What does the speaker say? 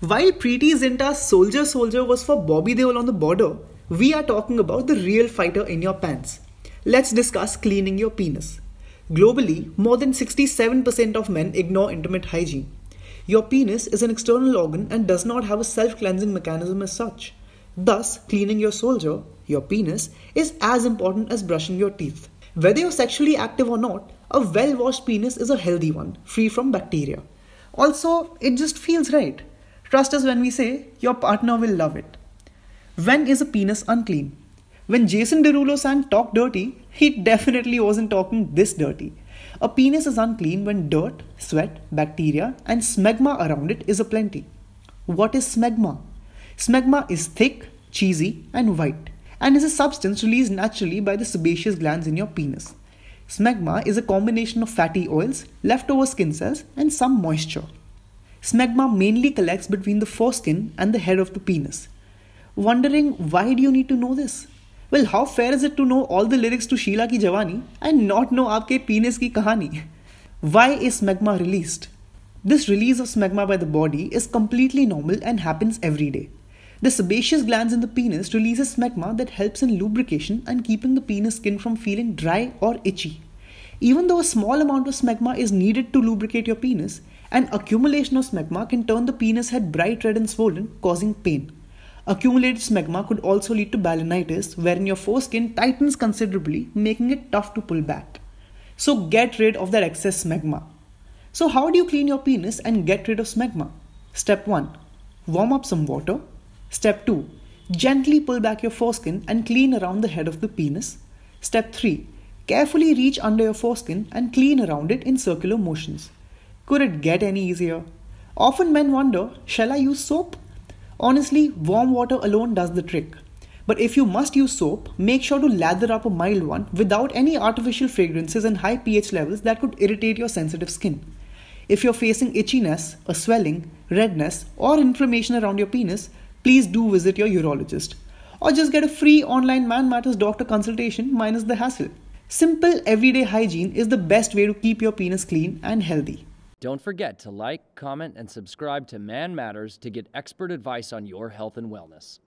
While Preeti Zinta's Soldier Soldier was for Bobby Deol on the border, we are talking about the real fighter in your pants. Let's discuss cleaning your penis. Globally, more than 67% of men ignore intimate hygiene. Your penis is an external organ and does not have a self cleansing mechanism as such. Thus, cleaning your soldier, your penis, is as important as brushing your teeth. Whether you're sexually active or not, a well washed penis is a healthy one, free from bacteria. Also, it just feels right. Trust us when we say your partner will love it. When is a penis unclean? When Jason Derulo sang Talk Dirty, he definitely wasn't talking this dirty. A penis is unclean when dirt, sweat, bacteria, and smegma around it is aplenty. What is smegma? Smegma is thick, cheesy, and white, and is a substance released naturally by the sebaceous glands in your penis. Smegma is a combination of fatty oils, leftover skin cells, and some moisture. Smegma mainly collects between the foreskin and the head of the penis. Wondering why do you need to know this? Well, how fair is it to know all the lyrics to Sheila Ki Jawani and not know aapke penis ki kahani? Why is smegma released? This release of smegma by the body is completely normal and happens every day. The sebaceous glands in the penis releases smegma that helps in lubrication and keeping the penis skin from feeling dry or itchy. Even though a small amount of smegma is needed to lubricate your penis, an accumulation of smegma can turn the penis head bright red and swollen, causing pain. Accumulated smegma could also lead to balanitis, wherein your foreskin tightens considerably, making it tough to pull back. So get rid of that excess smegma. So, how do you clean your penis and get rid of smegma? Step 1 Warm up some water. Step 2 Gently pull back your foreskin and clean around the head of the penis. Step 3 Carefully reach under your foreskin and clean around it in circular motions. Could it get any easier? Often men wonder, shall I use soap? Honestly, warm water alone does the trick. But if you must use soap, make sure to lather up a mild one without any artificial fragrances and high pH levels that could irritate your sensitive skin. If you're facing itchiness, a swelling, redness, or inflammation around your penis, please do visit your urologist. Or just get a free online Man Matters doctor consultation minus the hassle. Simple everyday hygiene is the best way to keep your penis clean and healthy. Don't forget to like, comment, and subscribe to Man Matters to get expert advice on your health and wellness.